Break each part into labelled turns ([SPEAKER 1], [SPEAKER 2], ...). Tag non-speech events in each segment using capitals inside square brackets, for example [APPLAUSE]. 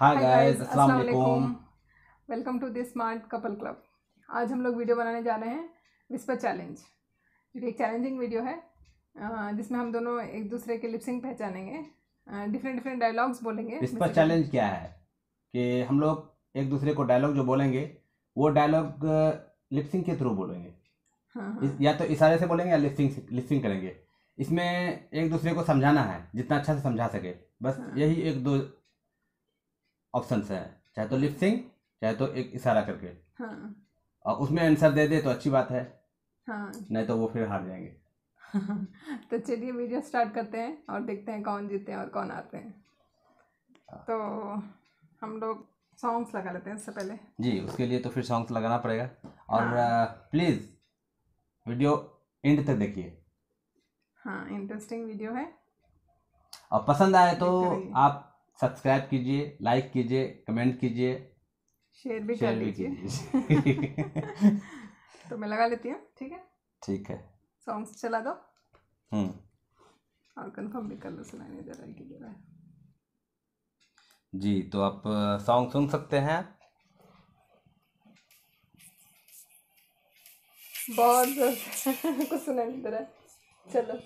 [SPEAKER 1] हाय guys अस्सलाम वालेकुम
[SPEAKER 2] welcome to this smart couple club आज हम लोग वीडियो बनाने जा रहे हैं विस्पर चैलेंज ये एक चैलेंजिंग वीडियो है जिसमें हम दोनों एक दूसरे के लिपसिंग पहचानेंगे डिफरेंट डिफरेंट डायलॉग्स बोलेंगे विस्पर चैलेंज
[SPEAKER 1] क्या है कि हम लोग एक दूसरे को डायलॉग जो बोलेंगे वो डायलॉग लिपसिंग के थ्रू बोलेंगे हाँ, हाँ. या तो इशारे से बोलेंगे या लिपसिंग लिपसिंग करेंगे इसमें एक दूसरे को समझाना है जितना अच्छा से समझा सके बस हाँ. यही एक दो ऑप्शन है चाहे तो लिपसिंग चाहे तो एक इशारा करके हाँ। और उसमें आंसर दे दे तो अच्छी बात है हाँ। नहीं तो वो फिर हार जाएंगे
[SPEAKER 2] [LAUGHS] तो चलिए वीडियो स्टार्ट करते हैं और देखते हैं कौन जीते हैं और कौन आते हैं हाँ। तो हम लोग सॉन्ग्स लगा लेते हैं इससे पहले
[SPEAKER 1] जी उसके लिए तो फिर सॉन्ग्स लगाना पड़ेगा और हाँ। प्लीज़ वीडियो एंड तक देखिए
[SPEAKER 2] हाँ इंटरेस्टिंग वीडियो है
[SPEAKER 1] और पसंद आए तो आप सब्सक्राइब कीजिए लाइक कीजिए कमेंट कीजिए
[SPEAKER 2] शेयर भी शेयर भी
[SPEAKER 1] कीजिए [LAUGHS]
[SPEAKER 2] तो मैं लगा लेती हूँ ठीक है ठीक है सॉन्ग्स चला दो हम्म। और कन्फर्म भी कर लो सुनाने जरा की जरा
[SPEAKER 1] जी तो आप सॉन्ग सुन सकते हैं
[SPEAKER 2] बहुत [LAUGHS] कुछ सुनाई दे चलो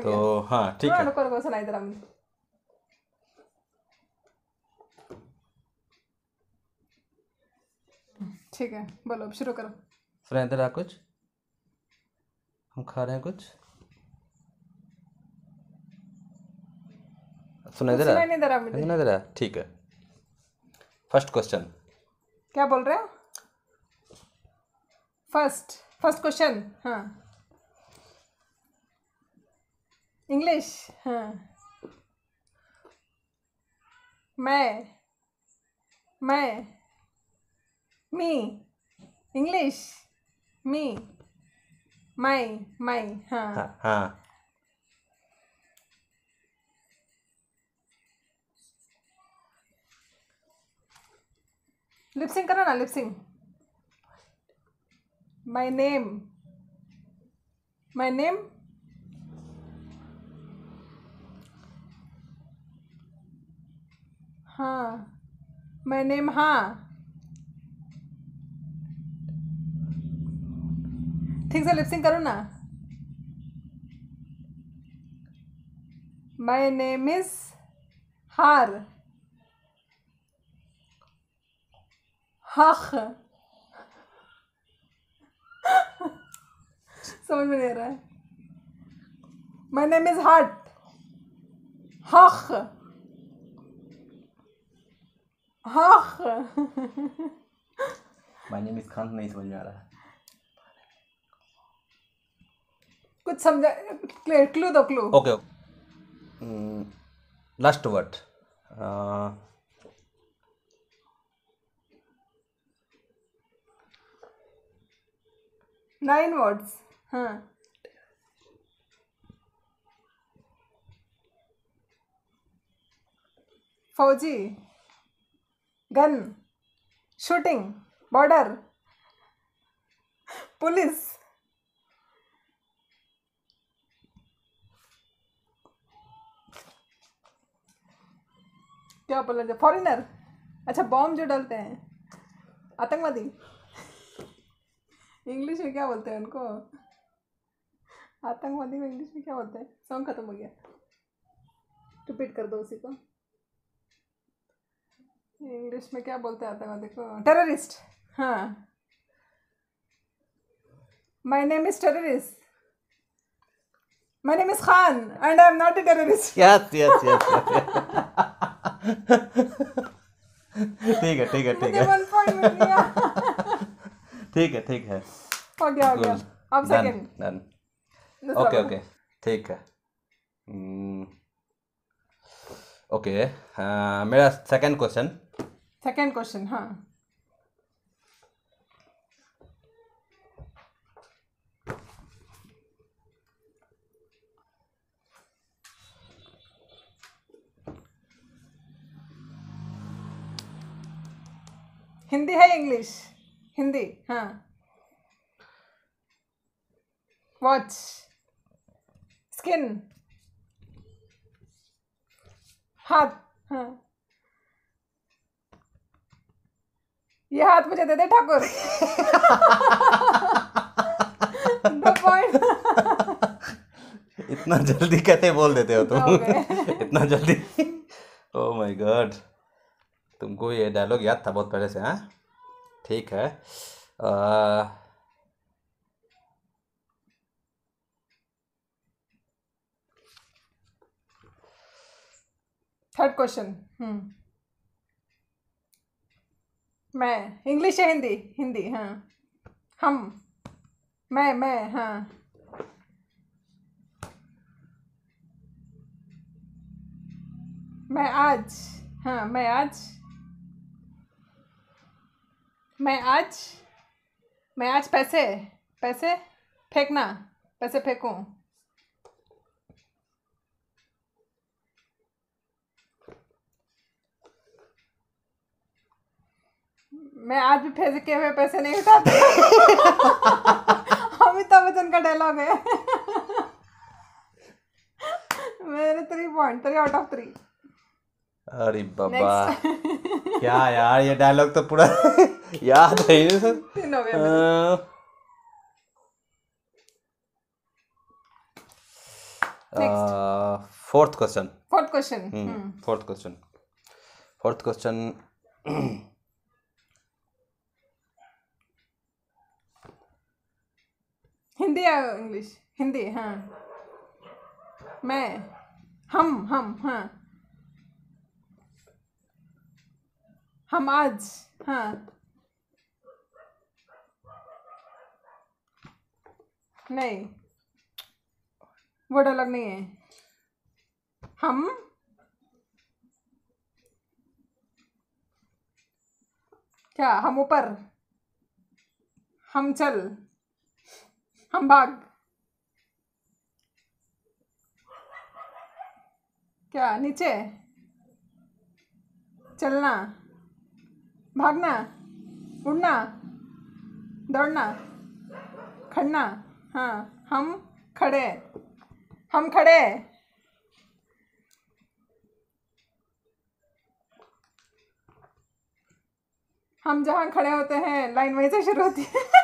[SPEAKER 2] तो हाँ ठीक है रुको कौन सा दे रहा ठीक है बोलो अब शुरू करो
[SPEAKER 1] सुनाई दे रहा कुछ हम खा रहे हैं कुछ सुना दे नहीं दे रहा मुझे सुनाई दे ठीक है फर्स्ट क्वेश्चन
[SPEAKER 2] क्या बोल रहे हो फर्स्ट फर्स्ट क्वेश्चन हाँ इंग्लिश हाँ मैं मैं मी इंग्लिश मी माई माई हाँ हाँ, हाँ. लिपसिंग करो ना lip syncing my name my name हाँ मैंने हाँ ठीक से लिपसिंग करो ना माय नेम इज हार हख समझ में नहीं आ रहा है माय नेम इज हार्ट हख Ach!
[SPEAKER 1] My name is Kant नहीं समझ में आ रहा है
[SPEAKER 2] कुछ समझा क्लियर क्लू दो clue okay last word nine words हाँ गन शूटिंग बॉर्डर पुलिस क्या बोला जाए फॉरेनर अच्छा बॉम्ब जो डालते हैं आतंकवादी इंग्लिश में क्या बोलते हैं उनको आतंकवादी को इंग्लिश में क्या बोलते हैं सॉन्ग खत्म हो गया रिपीट कर दो उसी को इंग्लिश में क्या बोलते आते हैं देखो टेररिस्ट हाँ my name is terrorist my name is Khan and I am not a terrorist Yes,
[SPEAKER 1] yes, yes. ठीक है ठीक है ठीक है ठीक है ठीक है हो गया हो गया अब सेकंड डन ओके ओके ठीक है ओके hmm. uh, मेरा सेकंड क्वेश्चन
[SPEAKER 2] सेकेंड क्वेश्चन हाँ हिंदी है इंग्लिश हिंदी हाँ वॉच स्किन हाथ हाँ ये हाथ मुझे दे दे ठाकुर
[SPEAKER 1] [LAUGHS] इतना जल्दी कैसे बोल देते हो तुम इतना जल्दी ओ माय गॉड तुमको ये डायलॉग याद था बहुत पहले से हाँ ठीक है आ...
[SPEAKER 2] थर्ड क्वेश्चन हम्म मैं इंग्लिश या हिंदी हिंदी हाँ हम मैं मैं हाँ मैं आज हाँ मैं आज मैं आज मैं आज पैसे पैसे फेंकना पैसे फेंकूँ मैं आज भी फेंके हुए पैसे नहीं उठाती [LAUGHS] अमिताभ बच्चन का डायलॉग है मेरे three point three out of three
[SPEAKER 1] अरे बाबा क्या यार ये डायलॉग तो पूरा [LAUGHS] याद है ये सर तीन हो गया fourth question fourth question fourth question fourth question
[SPEAKER 2] Hindi या इंग्लिश हिंदी हाँ मैं हम हम हाँ हम आज हाँ नहीं वर्ड अलग नहीं है हम क्या हम ऊपर हम चल हम भाग क्या नीचे चलना भागना उड़ना दौड़ना खड़ना हाँ हम खड़े हम खड़े हम जहाँ खड़े होते हैं लाइन वहीं से शुरू होती है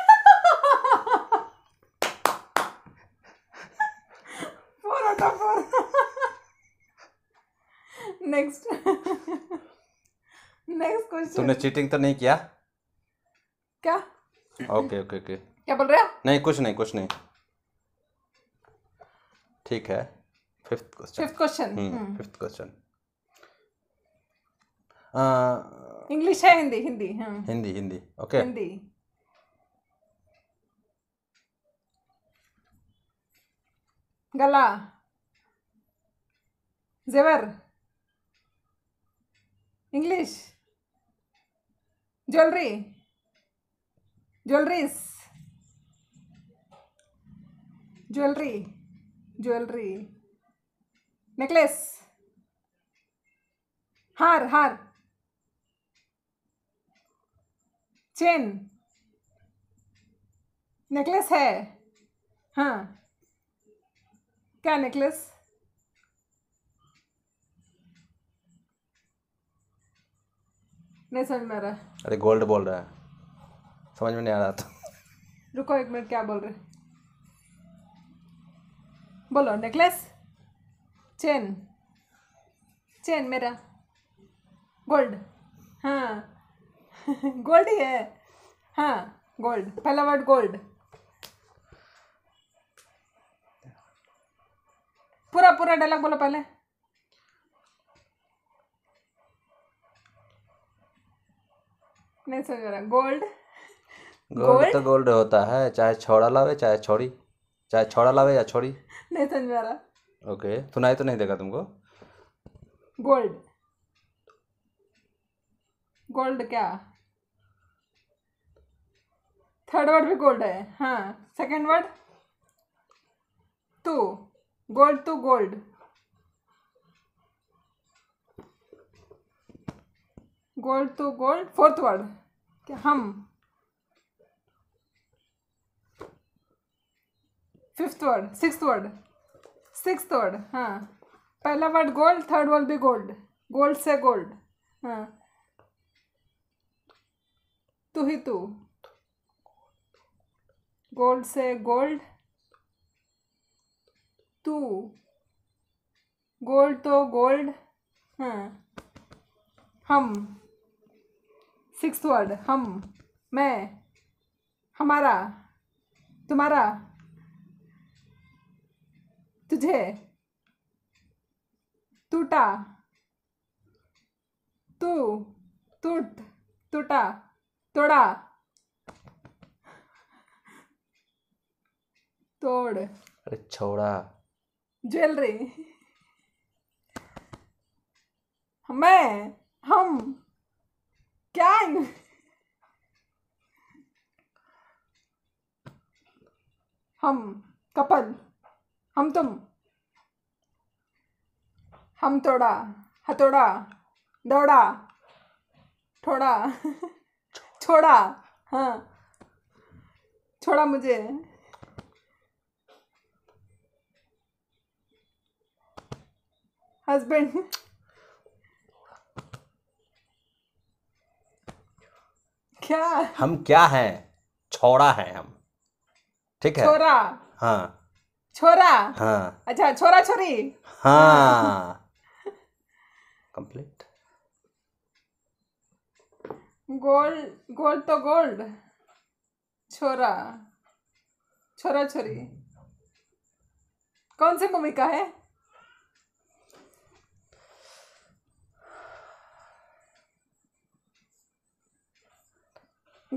[SPEAKER 2] नेक्स्ट नेक्स्ट क्वेश्चन तुमने
[SPEAKER 1] चीटिंग तो नहीं किया क्या ओके ओके ओके क्या बोल रहे हो नहीं कुछ नहीं कुछ नहीं ठीक है fifth question fifth question fifth question
[SPEAKER 2] English है हिंदी हिंदी हम्म.
[SPEAKER 1] हिंदी हिंदी ओके हिंदी
[SPEAKER 2] गला जेवर English jewellery jewelleries jewellery jewellery necklace हार हार चेन नेकलेस है हाँ क्या नेकलेस नहीं समझ में आ रहा है
[SPEAKER 1] अरे गोल्ड बोल रहा है समझ में नहीं आ रहा था
[SPEAKER 2] तो। रुको एक मिनट क्या बोल रहे बोलो नेकलेस चेन चेन मेरा गोल्ड हाँ [LAUGHS] गोल्ड ही है हाँ गोल्ड पहला वर्ड गोल्ड पूरा पूरा डायलॉग बोलो पहले अपने से करा गोल्ड गोल्ड तो
[SPEAKER 1] गोल्ड होता है चाहे छोड़ा लावे चाहे छोड़ी चाहे छोड़ा लावे या छोड़ी
[SPEAKER 2] नहीं समझ आ रहा
[SPEAKER 1] ओके सुनाई तो नहीं देगा तुमको
[SPEAKER 2] गोल्ड गोल्ड क्या थर्ड वर्ड भी गोल्ड है हाँ सेकंड वर्ड तू गोल्ड तू गोल्ड गोल्ड तो गोल्ड फोर्थ वर्ड कि हम fifth word six word six word हाँ पहला वर्ड गोल्ड थर्ड वर्ड भी गोल्ड गोल्ड से गोल्ड हाँ तू ही तू गोल्ड से गोल्ड तू गोल्ड तो गोल्ड हाँ हम सिक्स वर्ड हम मैं हमारा तुम्हारा तुझे टूटा तू टूट टूटा तोड़ा तोड़ अरे छोड़ा ज्वेलरी मैं हम Gang! हम कपल हम तुम हम तोड़ा हथोड़ा दौड़ा थोड़ा छोड़ा हाँ छोड़ा मुझे हस्बैंड क्या
[SPEAKER 1] हम क्या हैं छोरा हैं हम ठीक है छोरा हाँ
[SPEAKER 2] छोरा हाँ अच्छा छोरा छोरी
[SPEAKER 1] हाँ कंप्लीट
[SPEAKER 2] गोल्ड गोल्ड तो गोल्ड छोरा छोरा छोरी कौन सी भूमिका है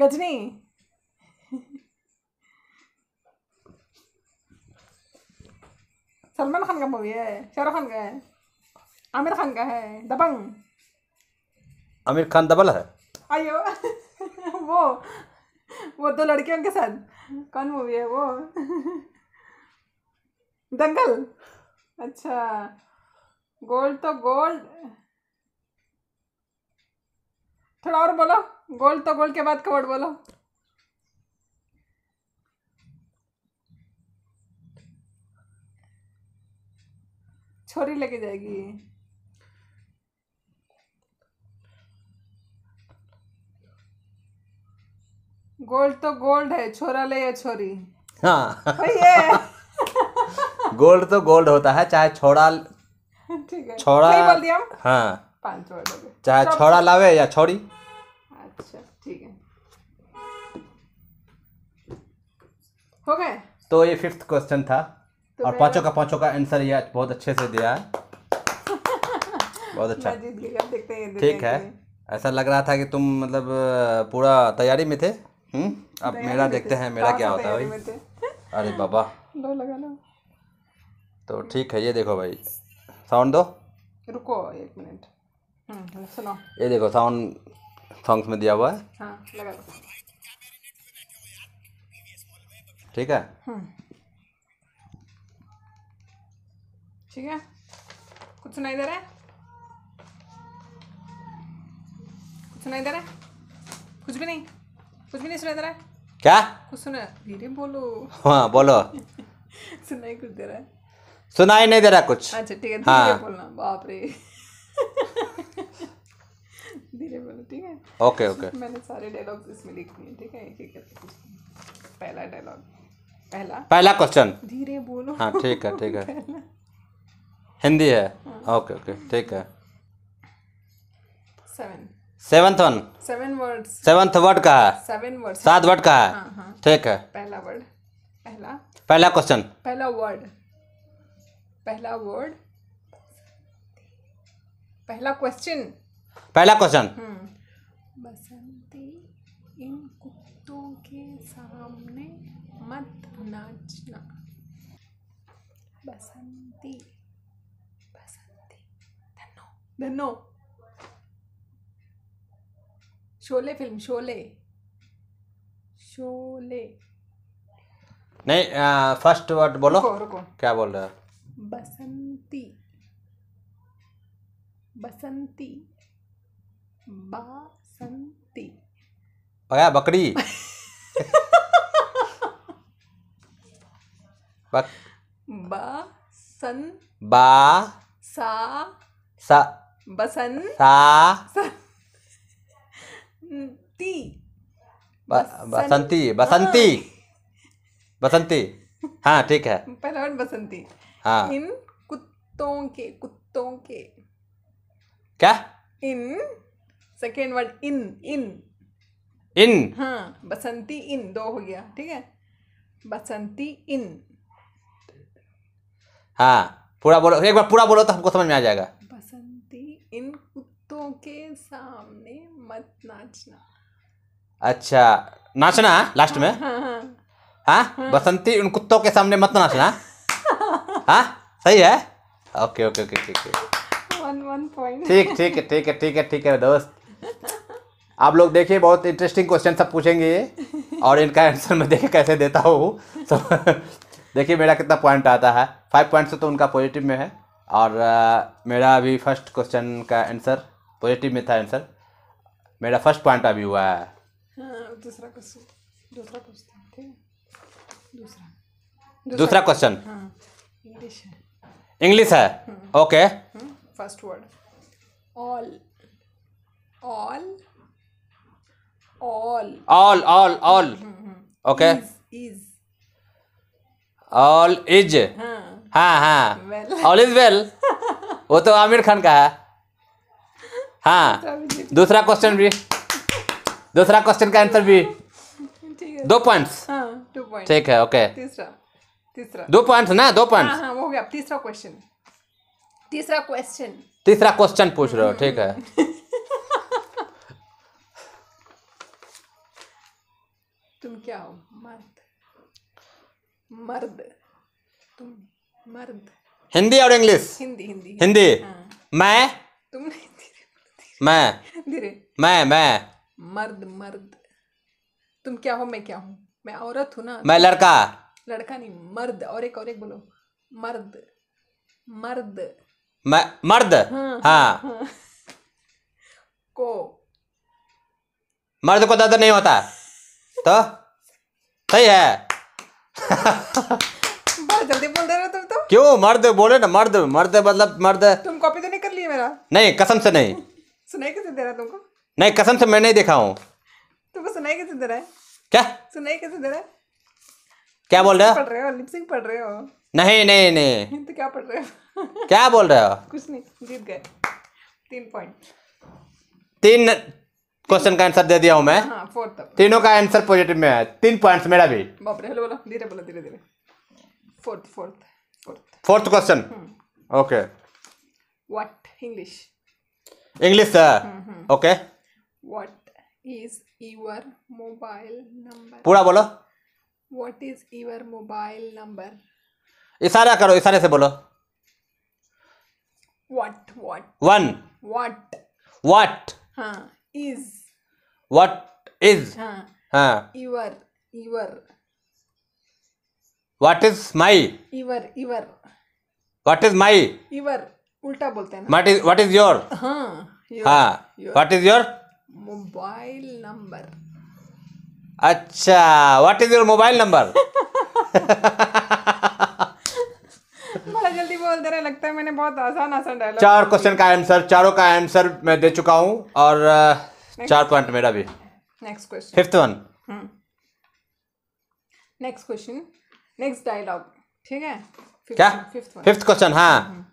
[SPEAKER 2] गजनी सलमान खान का मूवी है शाहरुख खान का है आमिर खान का है दबंग
[SPEAKER 1] आमिर खान दबल है
[SPEAKER 2] आयो [LAUGHS] वो वो दो लड़कियों के साथ कौन मूवी है वो दंगल अच्छा गोल्ड तो गोल्ड थोड़ा और बोलो गोल तो गोल के बाद कवर्ड बोलो छोरी लेके जाएगी गोल्ड तो गोल्ड है छोरा ले या छोरी
[SPEAKER 1] हाँ [LAUGHS] गोल्ड तो गोल्ड होता है चाहे छोड़ा
[SPEAKER 2] ठीक है छोड़ा बोल दिया हाँ चाहे छौड़ा लावे या छौड़ी अच्छा ठीक है हो गए
[SPEAKER 1] तो ये फिफ्थ क्वेश्चन था
[SPEAKER 2] तो और पांचों का पांचों
[SPEAKER 1] का आंसर ये बहुत अच्छे से दिया है
[SPEAKER 2] बहुत अच्छा [LAUGHS] ठीक है
[SPEAKER 1] ऐसा लग रहा था कि तुम मतलब पूरा तैयारी में थे हम्म अब मेरा देखते हैं मेरा हाँ, क्या होता है भाई [LAUGHS] अरे बाबा लो लगा लो तो ठीक है ये देखो भाई साउंड दो
[SPEAKER 2] रुको एक मिनट हम्म, हम्म, सुनो
[SPEAKER 1] ये देखो साउंड सॉन्ग्स में दिया हुआ है हाँ, ठीक है
[SPEAKER 2] हम्म। ठीक है कुछ सुनाई दे रहा है कुछ सुनाई दे रहा है कुछ भी नहीं कुछ भी नहीं सुनाई दे रहा है क्या कुछ सुना धीरे बोलो हाँ बोलो [LAUGHS] सुनाई कुछ दे रहा है
[SPEAKER 1] सुनाई नहीं दे रहा कुछ अच्छा ठीक है हाँ।
[SPEAKER 2] बोलना बाप रे धीरे बोलो ठीक है ओके ओके मैंने सारे डायलॉग्स इसमें लिख दिए ठीक है एक एक करके पहला डायलॉग पहला पहला क्वेश्चन धीरे बोलो हाँ ठीक है ठीक है
[SPEAKER 1] हिंदी है हाँ। ओके ओके ठीक है seven seventh one seven word seventh word का है सेवन वर्ड सात वर्ड का है हाँ, हाँ। ठीक है
[SPEAKER 2] पहला वर्ड पहला पहला क्वेश्चन पहला वर्ड पहला वर्ड पहला क्वेश्चन पहला क्वेश्चन हम्म। बसंती इन कुत्तों के सामने मत नाचना बसंती बसंती धनो शोले फिल्म शोले शोले
[SPEAKER 1] नहीं आ, फर्स्ट वर्ड बोलो रुको, रुको। क्या बोल रहे
[SPEAKER 2] हो बसंती बसंती बासंती
[SPEAKER 1] बकरी [LAUGHS] बक
[SPEAKER 2] बा सन बा सा सा बसन सा ती
[SPEAKER 1] बसंती बसंती हाँ। बसंती हाँ ठीक है
[SPEAKER 2] पहला वर्ड बसंती हाँ इन कुत्तों के कुत्तों के क्या इन सेकेंड वर्ड इन इन इन हाँ बसंती इन दो हो गया ठीक है बसंती इन
[SPEAKER 1] हाँ पूरा बोलो एक बार पूरा बोलो तो हमको समझ में आ जाएगा
[SPEAKER 2] बसंती इन कुत्तों के सामने मत नाचना
[SPEAKER 1] अच्छा नाचना लास्ट हाँ, में हाँ, हाँ, हाँ, हाँ।, हाँ। बसंती उन कुत्तों के सामने मत नाचना हाँ सही है ओके ओके ओके ठीक ठीक ठीक है ठीक है ठीक है ठीक है दोस्त आप लोग देखिए बहुत इंटरेस्टिंग क्वेश्चन सब पूछेंगे ये और इनका आंसर मैं देखिए कैसे देता हूँ तो [LAUGHS] देखिए मेरा कितना पॉइंट आता है फाइव पॉइंट से तो उनका पॉजिटिव में है और आ, मेरा अभी फर्स्ट क्वेश्चन का आंसर पॉजिटिव में था आंसर मेरा फर्स्ट पॉइंट अभी हुआ है
[SPEAKER 2] हाँ, दूसरा क्वेश्चन दूसरा दूसरा दूसरा क्वेश्चन
[SPEAKER 1] इंग्लिश हाँ, है okay
[SPEAKER 2] first word all all all all all all
[SPEAKER 1] okay हाँ हाँ ऑल इज वेल वो तो आमिर खान का है हाँ दूसरा क्वेश्चन भी दूसरा क्वेश्चन का आंसर भी
[SPEAKER 2] दो पॉइंट्स ठीक है ओके हाँ, तीसरा दो पॉइंट्स ना दो पॉइंट्स हाँ, हो हाँ, गया तीसरा क्वेश्चन तीसरा क्वेश्चन
[SPEAKER 1] तीसरा क्वेश्चन पूछ रहे हो ठीक है [LAUGHS]
[SPEAKER 2] तुम क्या हो मर्द मर्द तुम मर्द हिंदी और इंग्लिश हिंदी हिंदी हिंदी
[SPEAKER 1] हाँ। मैं तुम नहीं धीरे मैं धीरे मैं मैं
[SPEAKER 2] मर्द मर्द तुम क्या हो मैं क्या हूँ मैं औरत हूँ ना मैं तो लड़का लड़का नहीं मर्द और एक और एक बोलो मर्द मर्द
[SPEAKER 1] मैं मर्द हाँ, हाँ, हाँ।,
[SPEAKER 2] हाँ। को
[SPEAKER 1] मर्द को दर्द नहीं होता तो सही है तो। क्यों मर्द बोले ना मर्द मर्द मतलब मर्द
[SPEAKER 2] तुम कॉपी तो नहीं कर लिए मेरा
[SPEAKER 1] नहीं कसम से नहीं
[SPEAKER 2] सुनाई कैसे दे रहा तुमको
[SPEAKER 1] नहीं कसम से मैं नहीं देखा हूँ
[SPEAKER 2] तुमको सुनाई कैसे दे रहा है क्या सुनाई कैसे दे रहा है क्या बोल रहे हो पढ़ रहे हो लिपसिंग पढ़ रहे हो
[SPEAKER 1] नहीं नहीं नहीं
[SPEAKER 2] तो क्या पढ़ रहे हो क्या बोल रहे हो कुछ नहीं जीत गए तीन पॉइंट
[SPEAKER 1] तीन क्वेश्चन का आंसर दे दिया हूं मैं
[SPEAKER 2] हाँ, फोर्थ तीनों का आंसर
[SPEAKER 1] पॉजिटिव में है तीन पॉइंट्स मेरा भी fourth question okay
[SPEAKER 2] what English English sir
[SPEAKER 1] okay what
[SPEAKER 2] is your mobile number पूरा बोलो what is your mobile number
[SPEAKER 1] इशारा करो इशारे से बोलो
[SPEAKER 2] what what one what what हाँ इज
[SPEAKER 1] व्हाट इज हाँ
[SPEAKER 2] your ever is my your ever what is my your उल्टा बोलते हैं what is what is your हाँ हाँ what is your mobile number
[SPEAKER 1] अच्छा what is your mobile number
[SPEAKER 2] दे रहे लगता है मैंने बहुत आसान आसान डायलॉग चार क्वेश्चन
[SPEAKER 1] का आंसर चारों का आंसर मैं दे चुका हूँ और uh, चार पॉइंट मेरा भी
[SPEAKER 2] next question fifth one next question next dialogue ठीक है क्या फिफ्थ क्वेश्चन हाँ हम्म।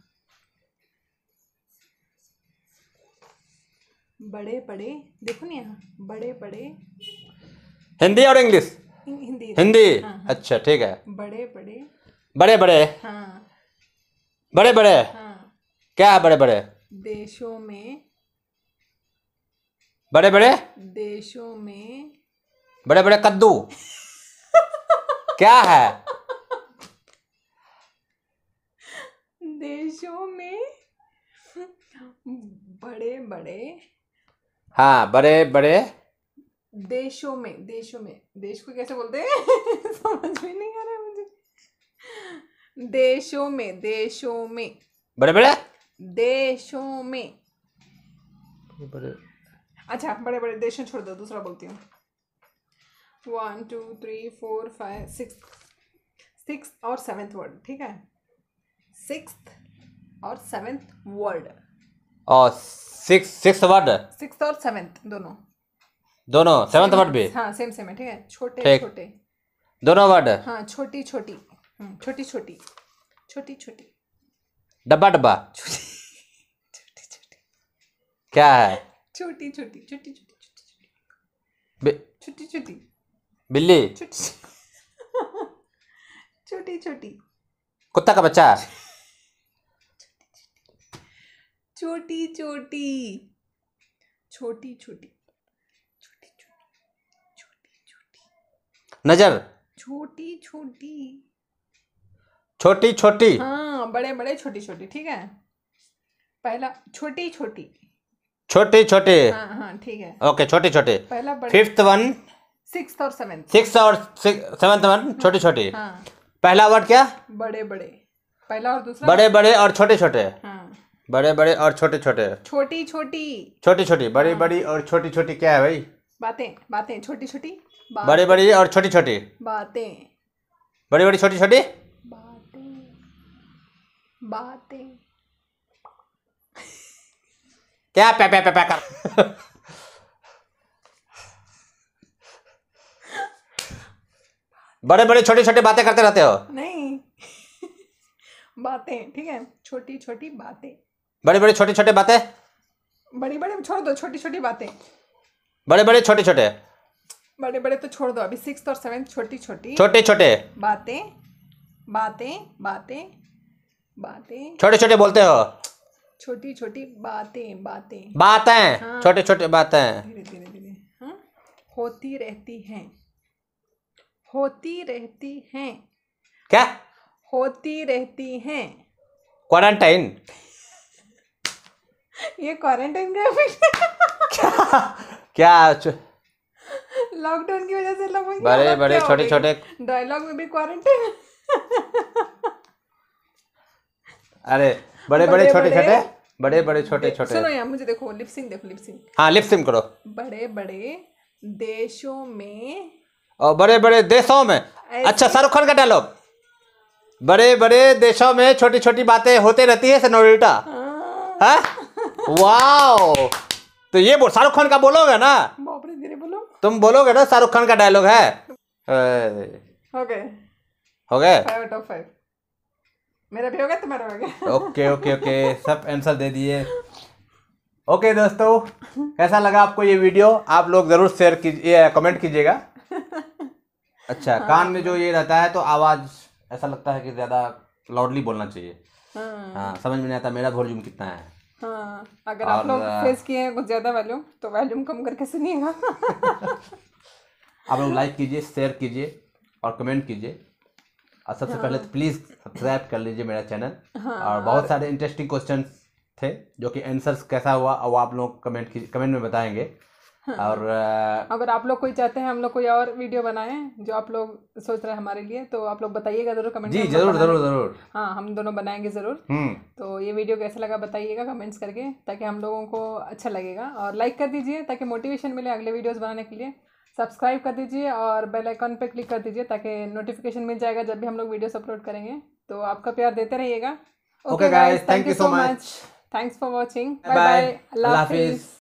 [SPEAKER 2] बड़े बड़े देखो ना यहाँ बड़े बड़े
[SPEAKER 1] हिंदी और इंग्लिश
[SPEAKER 2] हिंदी हिंदी हाँ, हाँ।
[SPEAKER 1] अच्छा ठीक है बड़े बड़े बड़े बड़े हाँ बड़े बड़े हाँ, क्या है बड़े बड़े
[SPEAKER 2] देशों में बड़े बड़े देशों में
[SPEAKER 1] बड़े बड़े कद्दू क्या है
[SPEAKER 2] देशों में बड़े बड़े
[SPEAKER 1] हाँ बड़े बड़े
[SPEAKER 2] देशों में देशों में देश को कैसे बोलते हैं [LAUGHS] समझ में नहीं आ रहा है मुझे देशों में देशों में बड़े बड़े देशों में बड़े अच्छा बड़े बड़े देशों छोड़ दो दूसरा बोलती हूँ one two three four five six six और सेवेंथ वर्ड ठीक है सिक्स और सेवेंथ वर्ड
[SPEAKER 1] और सिक्स सिक्स वर्ड
[SPEAKER 2] सिक्स और सेवेंथ दोनों
[SPEAKER 1] दोनों सेवेंथ वर्ड भी
[SPEAKER 2] हाँ सेम सेम है ठीक है छोटे छोटे दोनों वर्ड हाँ छोटी छोटी हम्म, छोटी छोटी छोटी छोटी
[SPEAKER 1] डब्बा डब्बा छोटी छोटी क्या है
[SPEAKER 2] छोटी छोटी छोटी छोटी छोटी छोटी बिल्ली छोटी छोटी कुत्ता का बच्चा छोटी छोटी छोटी छोटी छोटी छोटी
[SPEAKER 1] छोटी छोटी नजर
[SPEAKER 2] छोटी छोटी
[SPEAKER 1] छोटी छोटी
[SPEAKER 2] हाँ बड़े बड़े छोटी छोटी ठीक है पहला छोटी छोटी
[SPEAKER 1] छोटी छोटी हाँ हाँ ठीक है ओके छोटी छोटी
[SPEAKER 2] पहला फिफ्थ वन सिक्स और सेवेंथ
[SPEAKER 1] सिक्स और सेवेंथ वन हाँ, छोटी छोटी हाँ। पहला वर्ड क्या
[SPEAKER 2] बड़े बड़े पहला और दूसरा बड़े बड़े और छोटे छोटे हाँ।
[SPEAKER 1] बड़े बड़े और छोटे छोटे
[SPEAKER 2] छोटी छोटी
[SPEAKER 1] छोटी छोटी बड़ी बड़ी और छोटी छोटी क्या है भाई
[SPEAKER 2] बातें बातें छोटी छोटी बड़े बड़ी और छोटी छोटी बातें
[SPEAKER 1] बड़ी बड़ी छोटी छोटी बातें क्या पे पे पे, पे कर बड़े बड़े छोटे छोटे बातें करते रहते हो
[SPEAKER 2] नहीं [LAUGHS] बातें ठीक है छोटी छोटी बातें
[SPEAKER 1] बड़े बड़े छोटे छोटे बातें
[SPEAKER 2] बड़ी बड़े छोड़ दो छोटी छोटी बातें
[SPEAKER 1] बड़े बड़े छोटे छोटे
[SPEAKER 2] बड़े बड़े तो छोड़ दो अभी सिक्स और सेवेंथ छोटी छोटी छोटे छोटे बातें बातें बातें बातें छोटे छोटे बोलते हो छोटी छोटी बातें बातें बातें हाँ। छोटे छोटे बातें धीरे धीरे धीरे हाँ होती रहती हैं होती रहती हैं क्या होती रहती हैं
[SPEAKER 1] क्वारंटाइन
[SPEAKER 2] ये क्वारंटाइन
[SPEAKER 1] क्या क्या
[SPEAKER 2] लॉकडाउन की वजह से लोग बड़े बड़े छोटे छोटे डायलॉग में भी क्वारंटाइन
[SPEAKER 1] अरे बड़े बड़े छोटे छोटे बड़े बड़े छोटे छोटे सुनो
[SPEAKER 2] यार मुझे देखो लिपसिंग देखो लिपसिंग
[SPEAKER 1] हाँ लिपसिंग करो
[SPEAKER 2] बड़े बड़े देशों में
[SPEAKER 1] और बड़े बड़े देशों में
[SPEAKER 2] अच्छा शाहरुख खान का
[SPEAKER 1] डायलॉग बड़े बड़े देशों में छोटी छोटी बातें होते रहती है सनोरिटा हाँ। हाँ? वाओ तो ये बोल शाहरुख खान का बोलोगे ना
[SPEAKER 2] बोलो
[SPEAKER 1] तुम बोलोगे ना शाहरुख खान का डायलॉग है हो गए
[SPEAKER 2] ऑफ फाइव मेरा भी होगा तुम्हारा होगा
[SPEAKER 1] ओके ओके ओके सब आंसर दे दिए ओके दोस्तों कैसा लगा आपको ये वीडियो आप लोग ज़रूर शेयर कीजिए कमेंट कीजिएगा अच्छा हाँ। कान में जो ये रहता है तो आवाज़ ऐसा लगता है कि ज़्यादा लाउडली बोलना चाहिए हाँ, हाँ समझ में नहीं आता मेरा वॉल्यूम कितना है
[SPEAKER 2] हाँ, अगर आप लोग फेस किए हैं कुछ ज़्यादा वॉल्यूम तो वॉल्यूम कम करके सुनिएगा [LAUGHS]
[SPEAKER 1] आप लोग लाइक कीजिए शेयर कीजिए और कमेंट कीजिए और सबसे हाँ। पहले तो प्लीज़ सब्सक्राइब कर लीजिए मेरा चैनल हाँ। और बहुत सारे इंटरेस्टिंग क्वेश्चन थे जो कि आंसर्स कैसा हुआ वो आप लोग कमेंट कमेंट में बताएंगे हाँ। और
[SPEAKER 2] अगर आप लोग कोई चाहते हैं हम लोग कोई और वीडियो बनाएं जो आप लोग सोच रहे हैं हमारे लिए तो आप लोग बताइएगा जरूर कमेंट जी जरूर जरूर जरूर हाँ हम दोनों बनाएंगे जरूर हम्म। तो ये वीडियो कैसा लगा बताइएगा कमेंट्स करके ताकि हम लोगों को अच्छा लगेगा और लाइक कर दीजिए ताकि मोटिवेशन मिले अगले वीडियोज बनाने के लिए सब्सक्राइब कर दीजिए और बेल आइकन पर क्लिक कर दीजिए ताकि नोटिफिकेशन मिल जाएगा जब भी हम लोग वीडियोस अपलोड करेंगे तो आपका प्यार देते रहिएगा
[SPEAKER 1] okay guys thank you so much
[SPEAKER 2] thanks for watching bye bye अल्लाह हाफिज़